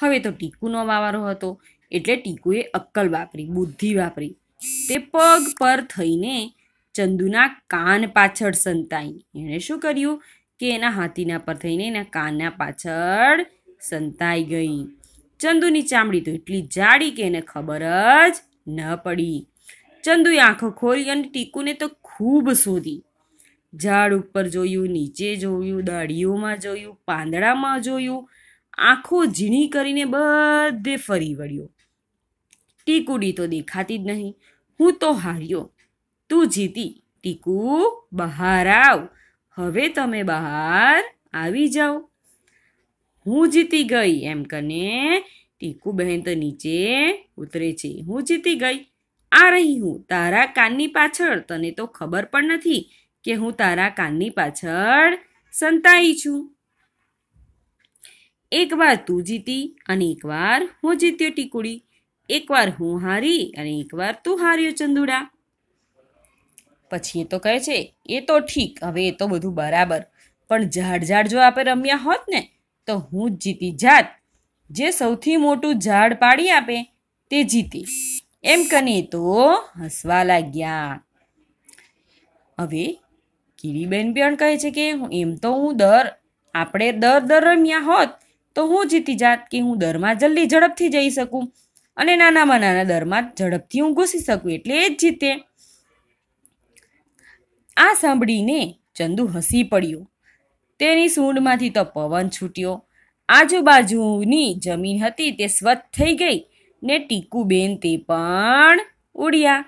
હવે તો ટીકુનો વાવારો હતો એટલે ટીકુએ અક્કલ વાપરી બુદ્ધિ વાપરી તે પગ પર થઈને ચંદુના કાન પાછળ સંતાઈ એણે શું કર્યું કે એના હાથીના પર થઈને એના કાનના પાછળ સંતાઈ ગઈ ચંદુની ચામડી તો એટલી જાડી કે એને ખબર જ ન પડી ચંદુએ આંખો ખોલી અને ટીકુને તો ખૂબ શોધી ઝાડ ઉપર જોયું નીચે જોયું દાડીઓમાં જોયું પાંદડામાં જોયું આંખો ઝીણી કરીને બધે ફરી વળ્યો ટીકુડી તો દેખાતી જ નહીં હું તો હાર્યો તું જીતી ટીકુ બહાર આવ હવે તમે બહાર આવી જાઓ હું જીતી ગઈ એમ કને ટીકુ બહેન તો નીચે ઉતરે છે હું જીતી ગઈ આ રહી હું તારા કાનની પાછળ તને તો ખબર પણ નથી કે હું તારા કાનની પાછળ સંતાઈ છું એકવાર તું જીતી અને એકવાર હું જીત્યો ટીકુડી એકવાર હું હારી અને એકવાર તું હાર્યો ચંદુડા પછી એ તો કહે છે એ તો ઠીક હવે એ તો બધું બરાબર પણ ઝાડ ઝાડ જો આપણે રમ્યા હોત ને તો હું જ જીતી જાત જે સૌથી મોટું ઝાડ પાડી આપે તે જીતી એમ કને તો હસવા લાગ્યા હવે કીરીબેન પણ કહે છે કે એમ તો હું દર આપણે દર દર રમ્યા હોત તો હું જીતી જાત કે હું દરમાં જલ્દી ઝડપથી જઈ શકું અને નાનામાં નાના દરમાં ઝડપથી હું ઘૂસી શકું એટલે એ જ જીતે આ સાંભળીને ચંદુ હસી પડ્યો તેની સૂંઢમાંથી તો પવન છૂટ્યો આજુબાજુની જમીન હતી તે સ્વચ્છ થઈ ગઈ ને ટીકુબેન તે પણ ઉડ્યા